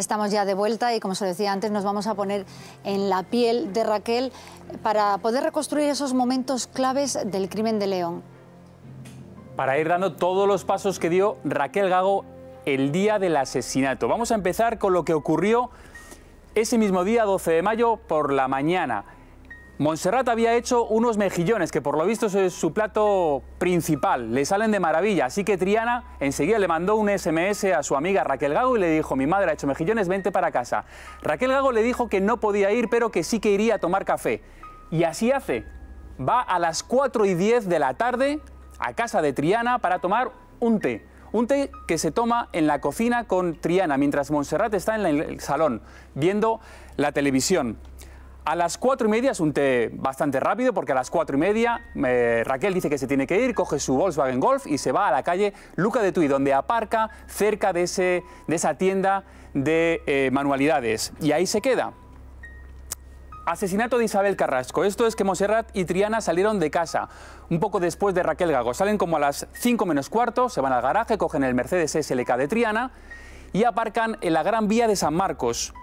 Estamos ya de vuelta y como se decía antes nos vamos a poner en la piel de Raquel para poder reconstruir esos momentos claves del crimen de León. Para ir dando todos los pasos que dio Raquel Gago el día del asesinato. Vamos a empezar con lo que ocurrió ese mismo día, 12 de mayo, por la mañana. Montserrat había hecho unos mejillones, que por lo visto es su plato principal, le salen de maravilla, así que Triana enseguida le mandó un SMS a su amiga Raquel Gago y le dijo, mi madre ha hecho mejillones, vente para casa. Raquel Gago le dijo que no podía ir, pero que sí que iría a tomar café. Y así hace, va a las 4 y 10 de la tarde a casa de Triana para tomar un té. Un té que se toma en la cocina con Triana, mientras Montserrat está en el salón, viendo la televisión. A las cuatro y media es un té bastante rápido porque a las cuatro y media eh, Raquel dice que se tiene que ir, coge su Volkswagen Golf y se va a la calle Luca de Tuy, donde aparca cerca de, de esa tienda de eh, manualidades. Y ahí se queda. Asesinato de Isabel Carrasco. Esto es que Monserrat y Triana salieron de casa un poco después de Raquel Gago. Salen como a las 5 menos cuarto, se van al garaje, cogen el Mercedes SLK de Triana y aparcan en la Gran Vía de San Marcos.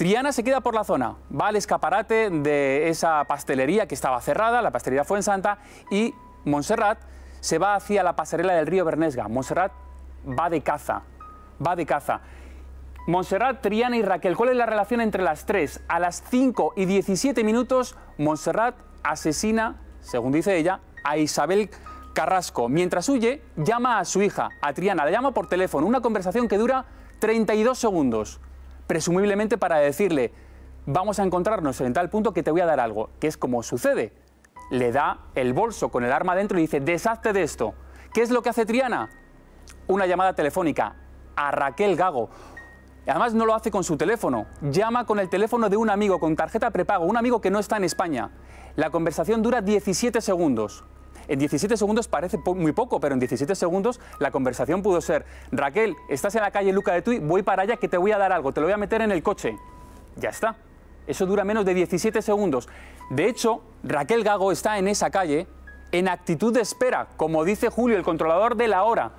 Triana se queda por la zona, va al escaparate de esa pastelería que estaba cerrada, la pastelería fue Santa... y Montserrat se va hacia la pasarela del río Bernesga. Montserrat va de caza, va de caza. Montserrat, Triana y Raquel, ¿cuál es la relación entre las tres? A las 5 y 17 minutos, Montserrat asesina, según dice ella, a Isabel Carrasco. Mientras huye, llama a su hija, a Triana, la llama por teléfono, una conversación que dura 32 segundos presumiblemente para decirle, vamos a encontrarnos en tal punto que te voy a dar algo, que es como sucede. Le da el bolso con el arma dentro y dice, deshazte de esto. ¿Qué es lo que hace Triana? Una llamada telefónica a Raquel Gago. Además no lo hace con su teléfono, llama con el teléfono de un amigo con tarjeta prepago, un amigo que no está en España. La conversación dura 17 segundos. En 17 segundos parece muy poco, pero en 17 segundos la conversación pudo ser, Raquel, estás en la calle Luca de Tui, voy para allá que te voy a dar algo, te lo voy a meter en el coche. Ya está. Eso dura menos de 17 segundos. De hecho, Raquel Gago está en esa calle en actitud de espera, como dice Julio, el controlador de la hora.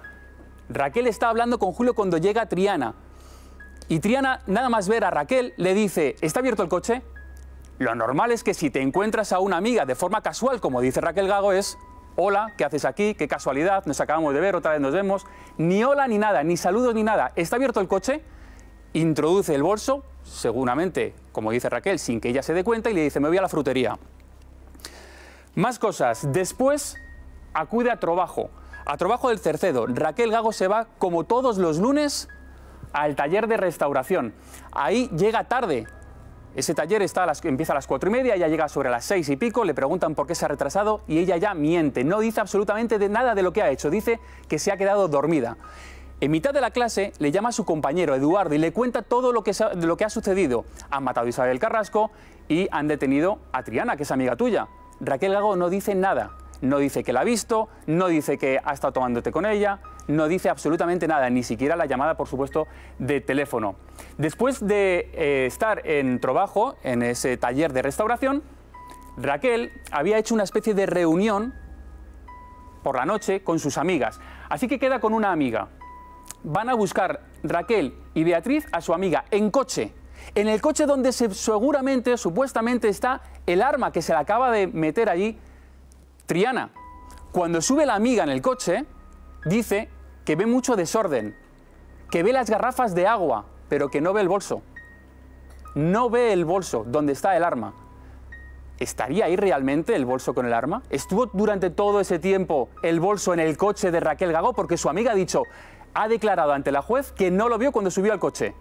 Raquel está hablando con Julio cuando llega Triana. Y Triana, nada más ver a Raquel, le dice, ¿está abierto el coche? Lo normal es que si te encuentras a una amiga de forma casual, como dice Raquel Gago, es, Hola, ¿qué haces aquí? Qué casualidad, nos acabamos de ver, otra vez nos vemos. Ni hola ni nada, ni saludos ni nada. Está abierto el coche, introduce el bolso, seguramente, como dice Raquel, sin que ella se dé cuenta, y le dice, me voy a la frutería. Más cosas. Después acude a trabajo, a trabajo del Cercedo. Raquel Gago se va, como todos los lunes, al taller de restauración. Ahí llega tarde, ese taller está empieza a las cuatro y media, ella llega sobre las seis y pico, le preguntan por qué se ha retrasado y ella ya miente, no dice absolutamente de nada de lo que ha hecho, dice que se ha quedado dormida. En mitad de la clase le llama a su compañero Eduardo y le cuenta todo lo que, lo que ha sucedido. Han matado a Isabel Carrasco y han detenido a Triana, que es amiga tuya. Raquel Gago no dice nada, no dice que la ha visto, no dice que ha estado tomándote con ella, no dice absolutamente nada, ni siquiera la llamada, por supuesto, de teléfono. Después de eh, estar en trabajo, en ese taller de restauración, Raquel había hecho una especie de reunión por la noche con sus amigas. Así que queda con una amiga. Van a buscar Raquel y Beatriz a su amiga en coche. En el coche donde se, seguramente, supuestamente, está el arma que se le acaba de meter allí Triana. Cuando sube la amiga en el coche, dice que ve mucho desorden, que ve las garrafas de agua, pero que no ve el bolso. No ve el bolso donde está el arma. ¿Estaría ahí realmente el bolso con el arma? ¿Estuvo durante todo ese tiempo el bolso en el coche de Raquel Gagó? Porque su amiga ha dicho, ha declarado ante la juez que no lo vio cuando subió al coche.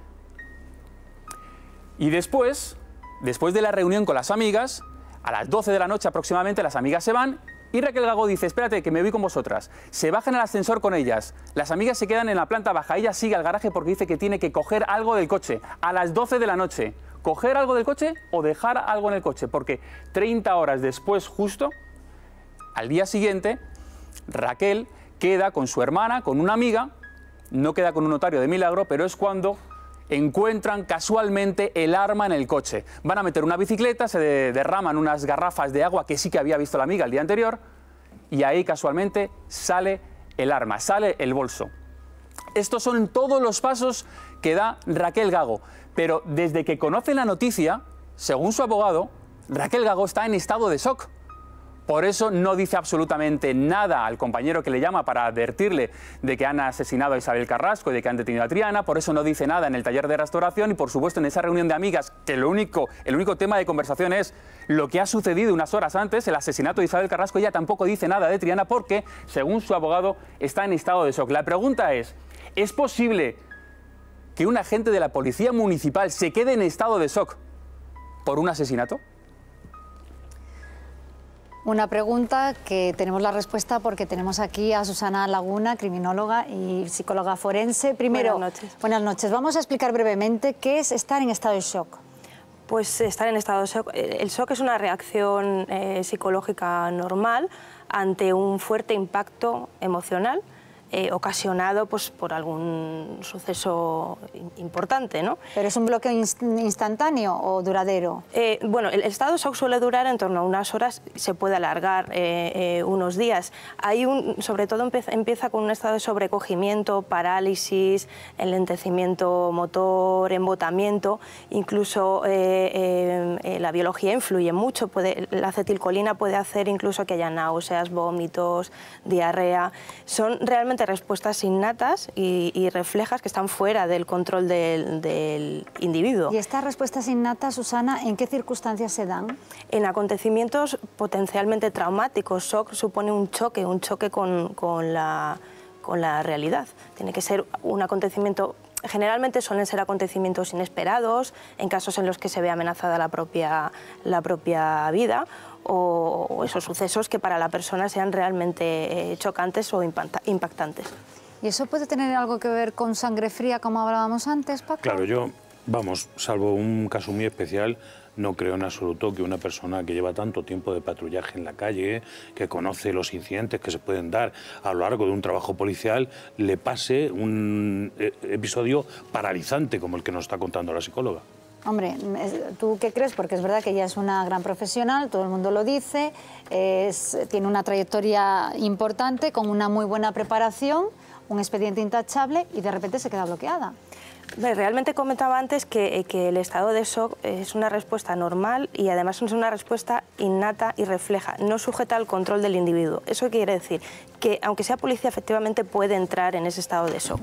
Y después, después de la reunión con las amigas, a las 12 de la noche aproximadamente las amigas se van y Raquel Gago dice, espérate, que me voy con vosotras. Se bajan al ascensor con ellas. Las amigas se quedan en la planta baja. Ella sigue al garaje porque dice que tiene que coger algo del coche a las 12 de la noche. ¿Coger algo del coche o dejar algo en el coche? Porque 30 horas después justo, al día siguiente, Raquel queda con su hermana, con una amiga, no queda con un notario de milagro, pero es cuando encuentran casualmente el arma en el coche. Van a meter una bicicleta, se derraman unas garrafas de agua que sí que había visto la amiga el día anterior y ahí casualmente sale el arma, sale el bolso. Estos son todos los pasos que da Raquel Gago, pero desde que conoce la noticia, según su abogado, Raquel Gago está en estado de shock. Por eso no dice absolutamente nada al compañero que le llama para advertirle de que han asesinado a Isabel Carrasco y de que han detenido a Triana, por eso no dice nada en el taller de restauración y por supuesto en esa reunión de amigas que lo único, el único tema de conversación es lo que ha sucedido unas horas antes, el asesinato de Isabel Carrasco, ella tampoco dice nada de Triana porque, según su abogado, está en estado de shock. La pregunta es, ¿es posible que un agente de la policía municipal se quede en estado de shock por un asesinato? Una pregunta que tenemos la respuesta porque tenemos aquí a Susana Laguna, criminóloga y psicóloga forense. Primero, buenas noches. Buenas noches. Vamos a explicar brevemente qué es estar en estado de shock. Pues estar en estado de shock. Eh, el shock es una reacción eh, psicológica normal ante un fuerte impacto emocional eh, ocasionado pues, por algún suceso importante. ¿no? ¿Pero es un bloqueo instantáneo o duradero? Eh, bueno, el, estado suele durar en torno a unas horas, se puede alargar eh, unos días. Hay un, sobre todo empieza, con un estado de sobrecogimiento, parálisis, enlentecimiento motor, embotamiento, incluso la biología influye mucho, puede, la acetilcolina puede hacer incluso que haya náuseas, vómitos, diarrea. Son realmente respuestas innatas y, reflejas que están fuera del control del, individuo. ¿Y estas respuestas innatas, Susana, en qué circunstancias se dan? En acontecimientos potencialmente traumáticos. Shock supone un choque, un choque con, la, con la realidad. Tiene que ser un acontecimiento generalmente suelen ser acontecimientos inesperados, en casos en los que se ve amenazada la propia, la propia vida o, esos sucesos que para la persona sean realmente eh, chocantes o impactantes. ¿Y eso puede tener algo que ver con sangre fría, como hablábamos antes, Paco? Claro, yo, vamos, salvo un caso muy especial, no creo en absoluto que una persona que lleva tanto tiempo de patrullaje en la calle, que conoce los incidentes que se pueden dar a lo largo de un trabajo policial, le pase un eh, episodio paralizante como el que nos está contando la psicóloga. Hombre, ¿tú qué crees? Porque es verdad que ella es una gran profesional, todo el mundo lo dice, tiene una trayectoria importante, con una muy buena preparación, un expediente intachable y de repente se queda bloqueada. Realmente comentaba antes que, eh, que, el estado de shock es una respuesta normal y además es una respuesta innata y refleja, no sujeta al control del individuo. Eso quiere decir que aunque sea policía efectivamente puede entrar en ese estado de shock.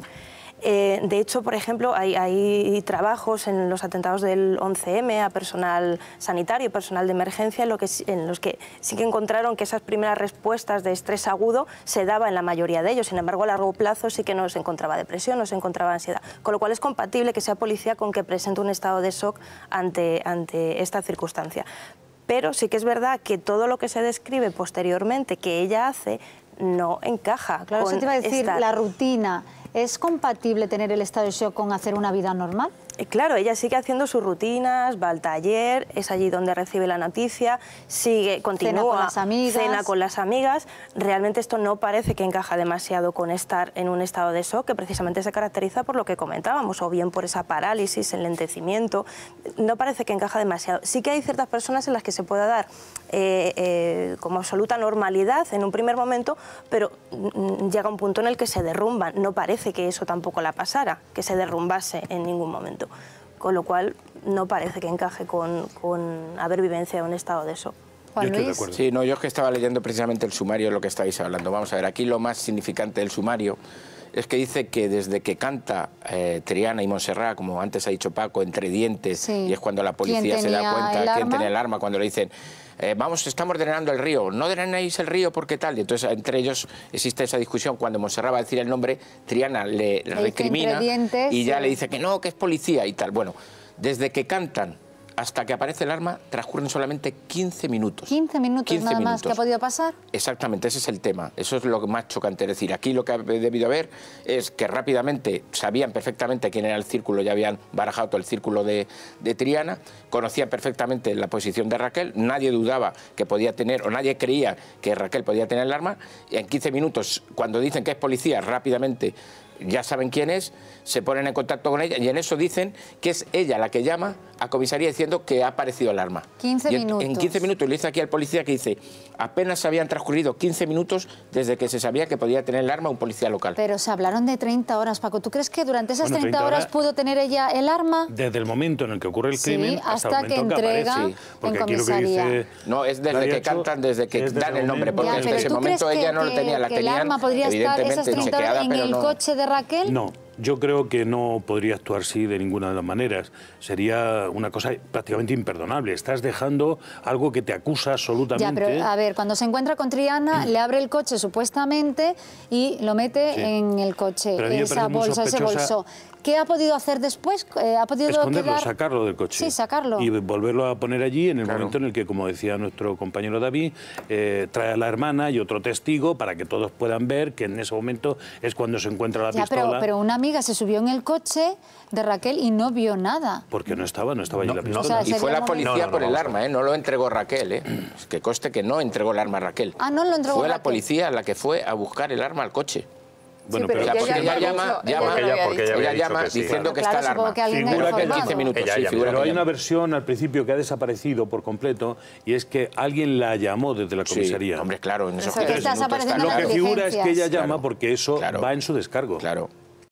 Eh, de hecho, por ejemplo, hay, trabajos en los atentados del 11M a personal sanitario, personal de emergencia, en, lo que, en los que sí que encontraron que esas primeras respuestas de estrés agudo se daba en la mayoría de ellos. Sin embargo, a largo plazo sí que no se encontraba depresión, no se encontraba ansiedad. Con lo cual es compatible que sea policía con que presente un estado de shock ante, ante esta circunstancia pero sí que es verdad que todo lo que se describe posteriormente que ella hace no encaja. Claro, te iba a decir, la rutina. ¿Es compatible tener el estado de shock con hacer una vida normal? Eh, claro, ella sigue haciendo sus rutinas, va al taller, es allí donde recibe la noticia, sigue, continúa, cena con las amigas. Realmente esto no parece que encaja demasiado con estar en un estado de shock, que precisamente se caracteriza por lo que comentábamos, o bien por esa parálisis, el lentecimiento. No parece que encaja demasiado. Sí que hay ciertas personas en las que se pueda dar eh, eh, como absoluta normalidad en un primer momento, pero mm, mm, llega un punto en el que se derrumban. No parece que eso tampoco la pasara, que se derrumbase en ningún momento con lo cual no parece que encaje con, con haber vivenciado un estado de eso. Yo estoy Sí, no, yo es que estaba leyendo precisamente el sumario, de lo que estáis hablando. Vamos a ver, aquí lo más significante del sumario es que dice que desde que canta eh, Triana y Montserrat, como antes ha dicho Paco, entre dientes, y es cuando la policía se da cuenta quién tiene el arma, cuando le dicen, eh, vamos, estamos drenando el río, no drenéis el río porque tal. Y entonces entre ellos existe esa discusión, cuando Montserrat va a decir el nombre, Triana le, recrimina y ya le dice que no, que es policía y tal. Bueno, desde que cantan hasta que aparece el arma transcurren solamente 15 minutos. 15 minutos nada más que ha podido pasar. Exactamente, ese es el tema. Eso es lo más chocante. decir, aquí lo que ha debido haber es que rápidamente sabían perfectamente quién era el círculo, ya habían barajado todo el círculo de, de Triana, conocían perfectamente la posición de Raquel, nadie dudaba que podía tener, o nadie creía que Raquel podía tener el arma, y en 15 minutos, cuando dicen que es policía, rápidamente ya saben quién es, se ponen en contacto con ella y en eso dicen que es ella la que llama a comisaría diciendo que ha aparecido el arma. 15 en, minutos. En 15 minutos, le dice aquí al policía que dice, apenas habían transcurrido 15 minutos desde que se sabía que podía tener el arma un policía local. Pero se hablaron de 30 horas, Paco. ¿Tú crees que durante esas 30, horas, pudo tener ella el arma? Desde el momento en el que ocurre el crimen hasta, que entrega que aparece, no, es desde que cantan, desde que dan el nombre, porque en ese momento ella no lo tenía, la tenían, el arma en el coche Raquel? No, yo creo que no podría actuar así de ninguna de las maneras. Sería una cosa prácticamente imperdonable. Estás dejando algo que te acusa absolutamente. Ya, pero a ver, cuando se encuentra con Triana, mm. le abre el coche supuestamente y lo mete en el coche, esa bolsa, ese bolso. ¿Qué ha podido hacer después? Eh, ¿Ha podido Esconderlo, sacarlo del coche. Sí, sacarlo. Y volverlo a poner allí en el momento en el que, como decía nuestro compañero David, eh, trae a la hermana y otro testigo para que todos puedan ver que en ese momento es cuando se encuentra la pistola. Pero, una amiga se subió en el coche de Raquel y no vio nada. Porque no estaba, no estaba allí la pistola. y fue la policía por el arma, ¿eh? no lo entregó Raquel. ¿eh? que coste que no entregó el arma a Raquel. Ah, no lo entregó Fue la policía la que fue a buscar el arma al coche. Bueno, pero, ella, llama, ella, llama diciendo que está claro, alarma. figura que en 15 minutos. figura pero hay una versión al principio que ha desaparecido por completo y es que alguien la llamó desde la comisaría. hombre, claro. En esos Lo que figura es que ella llama porque eso va en su descargo. Claro.